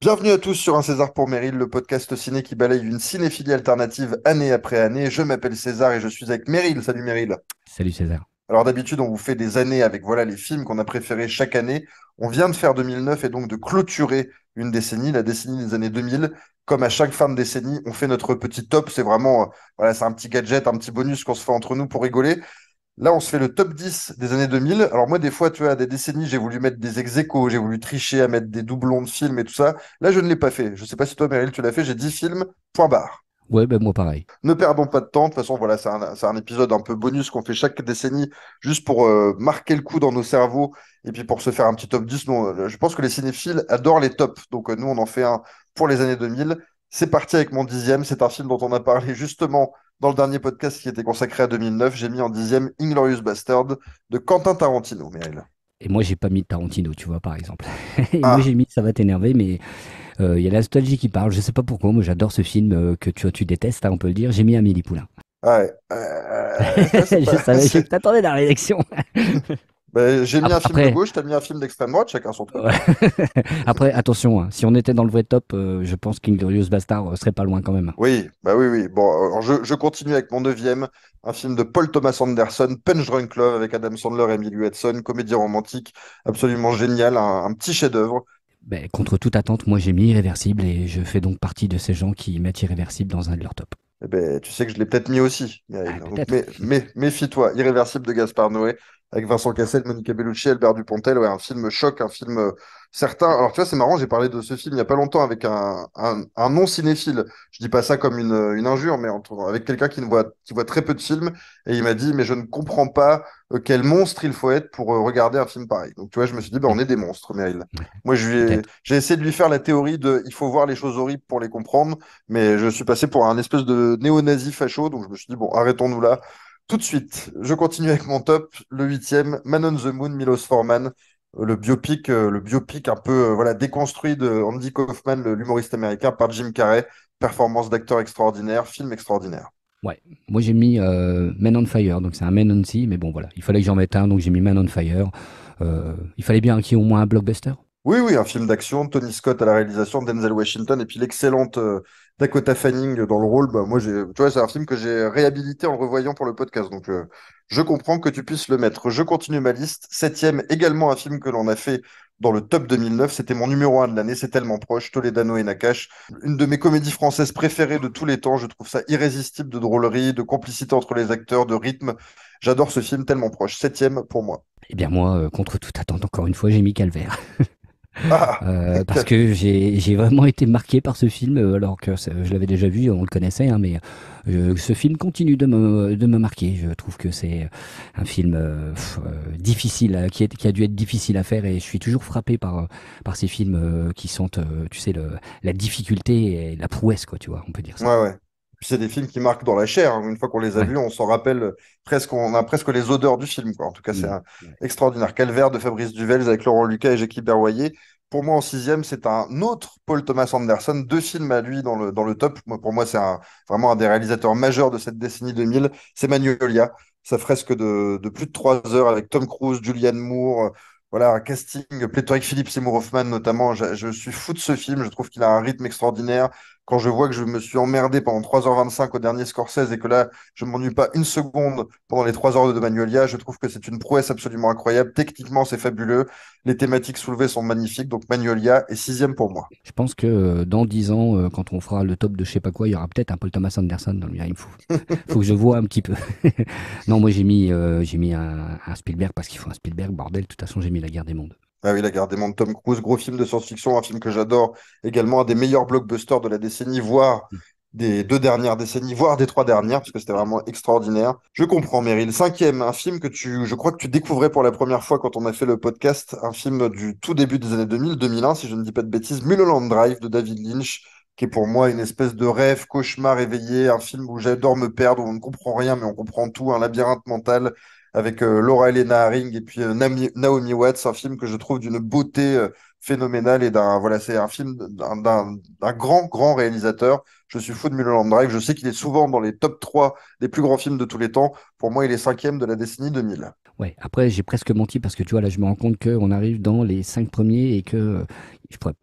Bienvenue à tous sur Un César pour Meryl, le podcast ciné qui balaye une cinéphilie alternative année après année. Je m'appelle César et je suis avec Meryl. Salut Meryl. Salut César. Alors d'habitude, on vous fait des années avec voilà les films qu'on a préférés chaque année. On vient de faire 2009 et donc de clôturer une décennie, la décennie des années 2000 comme à chaque fin de décennie, on fait notre petit top. C'est vraiment, euh, voilà, c'est un petit gadget, un petit bonus qu'on se fait entre nous pour rigoler. Là, on se fait le top 10 des années 2000. Alors moi, des fois, tu vois, à des décennies, j'ai voulu mettre des ex j'ai voulu tricher à mettre des doublons de films et tout ça. Là, je ne l'ai pas fait. Je ne sais pas si toi, Meryl, tu l'as fait. J'ai 10 films, point barre. Ouais, ben moi pareil. Ne perdons pas de temps. De toute façon, voilà, c'est un, épisode un peu bonus qu'on fait chaque décennie juste pour euh, marquer le coup dans nos cerveaux et puis pour se faire un petit top 10. Euh, je pense que les cinéphiles adorent les tops. Donc euh, nous, on en fait un pour les années 2000. C'est parti avec mon dixième. C'est un film dont on a parlé justement dans le dernier podcast qui était consacré à 2009. J'ai mis en dixième Inglorious Bastard de Quentin Tarantino, Et moi, j'ai pas mis Tarantino, tu vois, par exemple. et ah. moi, j'ai mis, ça va t'énerver, mais il euh, y a la nostalgie qui parle. Je ne sais pas pourquoi, moi j'adore ce film euh, que tu, tu détestes, hein, on peut le dire. J'ai mis Amélie Poulain. Ouais. Euh, je savais, t'attendais la réélection. Ben, j'ai mis un film de gauche, t'as mis un film d'extrême droite, chacun son truc. après, attention, hein, si on était dans le vrai top, je pense qu'Inglorious Bastard serait pas loin quand même. Oui, bah oui, oui. Bon, je, continue avec mon neuvième, un film de Paul Thomas Anderson, Punch Drunk Love, avec Adam Sandler et Emily Watson, comédie romantique absolument géniale, un, un petit chef-d'œuvre. Ben, contre toute attente, moi j'ai mis irréversible et je fais donc partie de ces gens qui mettent irréversible dans un de leurs tops. Eh ben, tu sais que je l'ai peut-être mis aussi. Ah, mais, mais méfie-toi, irréversible de Gaspard Noé avec Vincent Cassel, Monica Bellucci, Albert Dupontel. Ouais, un film choc, un film euh, certain. Alors, tu vois, c'est marrant, j'ai parlé de ce film il n'y a pas longtemps avec un, un, non-cinéphile. Je dis pas ça comme une, euh, une injure, mais avec quelqu'un qui, ne voit, qui voit très peu de films. Et il m'a dit, mais je ne comprends pas euh, quel monstre il faut être pour regarder un film pareil. Donc, tu vois, je me suis dit, bah, on est des monstres, Meryl. Moi, j'ai essayé de lui faire la théorie de il faut voir les choses horribles pour les comprendre, mais je suis passé pour un espèce de néo-nazi facho. Donc, je me suis dit, bon, arrêtons-nous là. Tout de suite, je continue avec mon top, le huitième, Man on the Moon, Milos Forman, euh, le biopic, euh, le biopic un peu euh, voilà déconstruit de Andy Kaufman, l'humoriste américain, par Jim Carrey, performance d'acteur extraordinaire, film extraordinaire. Ouais, moi j'ai mis Man on Fire, donc c'est un Man on Sea, mais bon voilà, il fallait que j'en mette un, donc j'ai mis Man on Fire. il fallait bien qu'il y ait au moins un blockbuster. Oui, oui, un film d'action, Tony Scott à la réalisation, Denzel Washington, et puis l'excellente Dakota Fanning dans le rôle, bah, moi, j'ai, vois, c'est un film que j'ai réhabilité en le revoyant pour le podcast. Donc, euh, je comprends que tu puisses le mettre. Je continue ma liste. Septième, également un film que l'on a fait dans le top 2009. C'était mon numéro 1 de l'année, c'est tellement proche, Toledano et Nakash. Une de mes comédies françaises préférées de tous les temps, je trouve ça irrésistible de drôlerie, de complicité entre les acteurs, de rythme. J'adore ce film tellement proche, septième pour moi. Eh bien moi, euh, contre toute attente, encore une fois, j'ai mis Calvaire. Ah. euh, parce que j'ai vraiment été marqué par ce film, euh, alors que je l'avais déjà vu, on le connaissait, hein, mais euh, ce film continue de me, de me marquer. Je trouve que c'est un film euh, difficile, qui, est, qui, a dû être difficile à faire, et je suis toujours frappé par, par ces films qui sont, tu sais, le, la difficulté et la prouesse, quoi, tu vois, on peut dire ça. Ouais, ouais c'est des films qui marquent dans la chair. Hein. Une fois qu'on les a vus, on s'en rappelle euh, presque, on a presque les odeurs du film. En tout cas, c'est un... extraordinaire. Calvaire de Fabrice Duvels avec Laurent Lucas et Jackie Berroyer. Pour moi, en sixième, c'est un autre Paul Thomas Anderson, deux films à lui dans le, dans le top. pour moi, c'est vraiment un des réalisateurs majeurs de cette décennie 2000. C'est Magnolia, sa fresque de... de, plus de trois heures avec Tom Cruise, Julianne Moore, euh, voilà, un casting pléthorique, Philippe Seymour Hoffman notamment. je, suis fou de ce film, je trouve qu'il a un rythme extraordinaire quand je vois que je me suis emmerdé pendant 3h25 au dernier Scorsese et que là, je ne m'ennuie pas une seconde pendant les 3 heures de Magnolia, je trouve que c'est une prouesse absolument incroyable. Techniquement, c'est fabuleux. Les thématiques soulevées sont magnifiques. Donc Magnolia est sixième pour moi. Je pense que euh, dans 10 ans, euh, quand on fera le top de je sais pas quoi, il y aura peut-être un Paul Thomas Anderson dans le Il faut, faut que je vois un petit peu. non, moi j'ai mis, euh, j'ai mis un, un Spielberg parce qu'il faut un Spielberg. Bordel, de toute façon, j'ai mis la guerre des mondes. Ah oui, La guerre Tom Cruise, gros film de science-fiction, un film que j'adore, également un des meilleurs blockbusters de la décennie, voire des deux dernières décennies, voire des trois dernières, parce que c'était vraiment extraordinaire. Je comprends, Meryl. Cinquième, un film que tu, je crois que tu découvrais pour la première fois quand on a fait le podcast, un film du tout début des années 2000, 2001, si je ne dis pas de bêtises, Mulholland Drive de David Lynch, qui est pour moi une espèce de rêve, cauchemar réveillé, un film où j'adore me perdre, où on ne comprend rien, mais on comprend tout, un labyrinthe mental avec euh, Laura Elena Haring et puis euh, Naomi Watts, un film que je trouve d'une beauté euh, phénoménale et d'un voilà, c'est un film d'un grand grand réalisateur. Je suis fou de Mulholland Drive. Je sais qu'il est souvent dans les top 3 des plus grands films de tous les temps. Pour moi, il est cinquième de la décennie 2000. Ouais. Après, j'ai presque menti parce que tu vois là, je me rends compte qu'on arrive dans les cinq premiers et que je pourrais,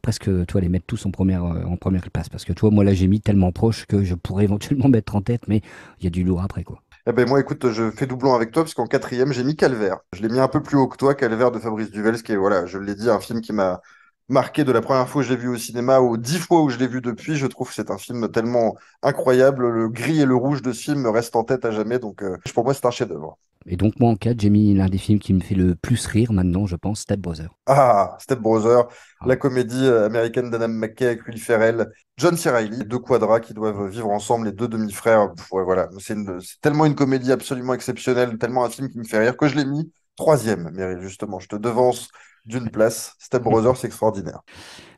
presque toi les mettre tous en première en première place parce que toi, moi là, j'ai mis tellement proche que je pourrais éventuellement mettre en tête, mais il y a du lourd après quoi. Eh ben, moi, écoute, je fais doublon avec toi parce qu'en quatrième, j'ai mis Calvaire. Je l'ai mis un peu plus haut que toi, Calvaire de Fabrice ce qui est, voilà, je l'ai dit, un film qui m'a marqué de la première fois que je l'ai vu au cinéma aux dix fois où je l'ai vu depuis. Je trouve que c'est un film tellement incroyable. Le gris et le rouge de ce film me restent en tête à jamais. Donc, euh, pour moi, c'est un chef-d'œuvre. Et donc, moi, en 4, j'ai mis l'un des films qui me fait le plus rire maintenant, je pense, Step Brother. Ah, Step Brother, ah. la comédie euh, américaine d'Adam McKay avec Will Ferrell, John C. Reilly, deux quadras qui doivent vivre ensemble, les deux demi-frères. voilà, c'est tellement une comédie absolument exceptionnelle, tellement un film qui me fait rire que je l'ai mis. Troisième, Meryl, justement, je te devance d'une place. Step Brothers, c'est extraordinaire.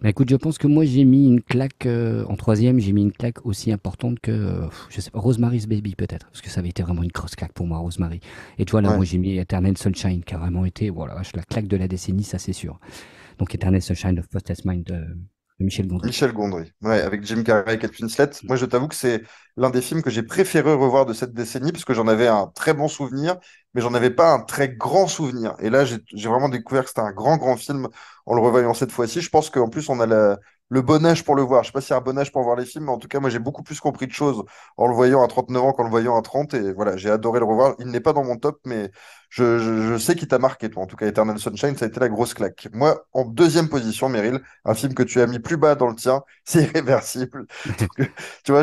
mais bah, écoute, je pense que moi, j'ai mis une claque euh, en troisième, j'ai mis une claque aussi importante que, je sais pas, Rosemary's Baby peut-être, parce que ça avait été vraiment une grosse claque pour moi, Rosemary. Et tu vois, là, moi, j'ai mis Eternal Sunshine, qui a vraiment été, voilà, la claque de la décennie, ça c'est sûr. Donc Eternal Sunshine of post Mind, euh, Michel Gondry. Michel Gondry, ouais, avec Jim Carrey et Kate Moi, je t'avoue que c'est l'un des films que j'ai préféré revoir de cette décennie, puisque j'en avais un très bon souvenir, mais j'en avais pas un très grand souvenir. Et là, j'ai vraiment découvert que c'était un grand, grand film en le revoyant cette fois-ci. Je pense qu'en plus, on a la, le bon âge pour le voir. Je sais pas si c'est un bon âge pour voir les films, mais en tout cas, moi, j'ai beaucoup plus compris de choses en le voyant à 39 ans qu'en le voyant à 30. Et voilà, j'ai adoré le revoir. Il n'est pas dans mon top, mais je, sais qu'il t'a marqué, toi. En tout cas, Eternal Sunshine, ça a été la grosse claque. Moi, en deuxième position, Meryl, un film que tu as mis plus bas dans le tien, c'est irréversible. tu vois,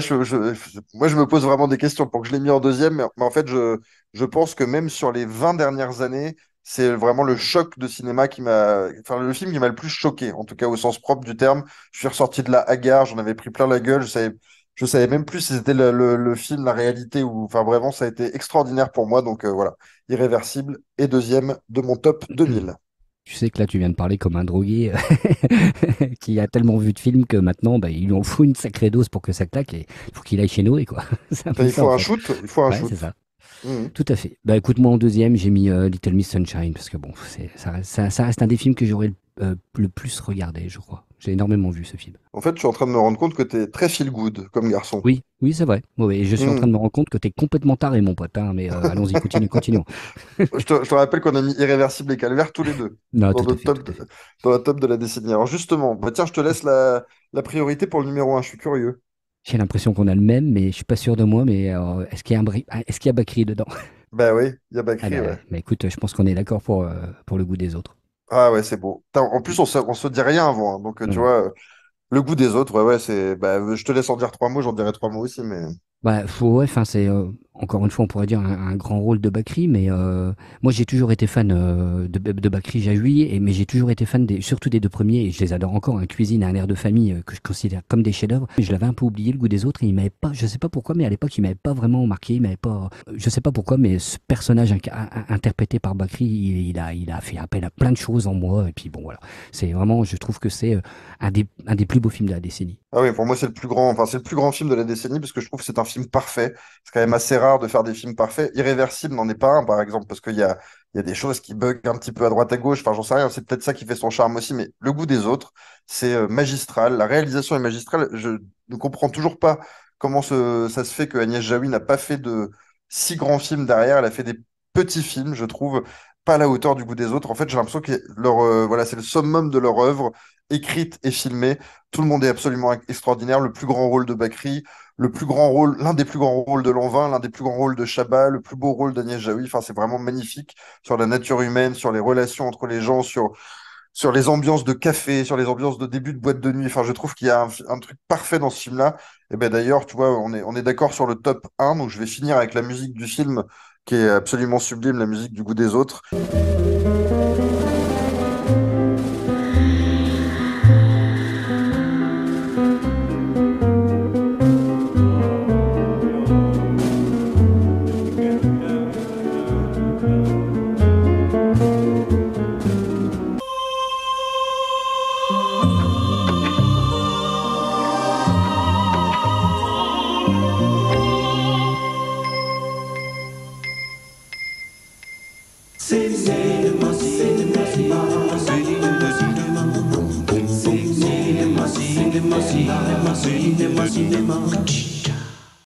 moi, je me pose vraiment des questions pour que je l'ai mis en deuxième, mais, en fait, je, je pense que même sur les 20 dernières années, c'est vraiment le choc de cinéma qui m'a, enfin le film qui m'a le plus choqué, en tout cas au sens propre du terme. Je suis ressorti de la hagard, j'en avais pris plein la gueule, je savais, je savais même plus si c'était le, film, la réalité ou, enfin vraiment, ça a été extraordinaire pour moi. Donc euh, voilà, irréversible et deuxième de mon top 2000. Tu sais que là, tu viens de parler comme un drogué euh, qui a tellement vu de films que maintenant, bah, il lui en fout une sacrée dose pour que ça claque et pour qu'il aille chez Noé, quoi. il faut un, shoot, il faut un shoot. C'est ça. Mhm. Tout à fait. Bah écoute, moi en deuxième, j'ai mis euh, Little Miss Sunshine parce que bon, ça reste, un des films que j'aurais euh, le plus regardé, je crois. J'ai énormément vu ce film. En fait, je suis en train de me rendre compte que tu es très feel good comme garçon. Oui, oui, c'est vrai. je suis en mhm. train de me rendre compte que tu es complètement taré, mon pote. Hein, mais euh, allons-y, continue, continuons. je, te, rappelle qu'on a mis Irréversible et Calvaire tous les deux dans, top, top de la décennie. Alors justement, bah, tiens, je te laisse la, la priorité pour le numéro 1. Je suis curieux. J'ai l'impression qu'on a le même, mais je suis pas sûr de moi. Mais euh, est-ce qu'il y a, un bri... Ah, est-ce qu'il y a Bakri dedans Ben oui, il y a Bakri. Mais ah bah, bah écoute, je pense qu'on est d'accord pour, euh, pour le goût des autres. Ah ouais, c'est beau. En plus, on se, se dit rien avant. Hein, donc, euh, tu vois, le goût des autres, ouais, ouais, c'est. je te laisse en dire trois mots, j'en dirai trois mots aussi, mais. Bah, enfin, c'est encore une fois, on pourrait dire un, grand rôle de Bakri, mais euh, moi j'ai toujours été fan euh, de, de Bakri Jaoui, et, mais j'ai toujours été fan des, surtout des deux premiers, et je les adore encore. Un hein. cuisine à un air de famille euh, que je considère comme des chefs-d'œuvre. Je l'avais un peu oublié le goût des autres, et il m'avait pas, je sais pas pourquoi, mais à l'époque il m'avait pas vraiment marqué, il m'avait pas, je sais pas pourquoi, mais ce personnage interprété par Bakri, il, a, il a fait appel à plein de choses en moi, et puis bon voilà, c'est vraiment, je trouve que c'est un des, un des plus beaux films de la décennie. Ah oui, pour moi c'est le plus grand, enfin c'est le plus grand film de la décennie parce que je trouve que c'est un film parfait. C'est quand même assez rare de faire des films parfaits. Irréversible n'en est pas un, par exemple, parce qu'il y a, y a des choses qui bug un petit peu à droite à gauche. Enfin, j'en sais rien. C'est peut-être ça qui fait son charme aussi, mais le goût des autres, c'est euh, magistral. La réalisation est magistrale. Je ne comprends toujours pas comment ça se fait que Agnès Jaoui n'a pas fait de si grands films derrière. Elle a fait des petits films, je trouve, pas à la hauteur du goût des autres. En fait, j'ai l'impression que leur, euh, voilà, c'est le summum de leur œuvre écrite et filmée. Tout le monde est absolument extraordinaire. Le plus grand rôle de Bakri, le plus grand rôle, l'un des plus grands rôles de Lanvin, l'un des plus grands rôles de Chabat, le plus beau rôle d'Agnès Jaoui. Enfin, c'est vraiment magnifique sur la nature humaine, sur les relations entre les gens, sur sur les ambiances de café, sur les ambiances de début de boîte de nuit. Enfin, je trouve qu'il y a un, truc parfait dans ce film-là. Et ben d'ailleurs, tu vois, on est, on est d'accord sur le top 1. Donc, je vais finir avec la musique du film qui est absolument sublime, la musique du goût des autres.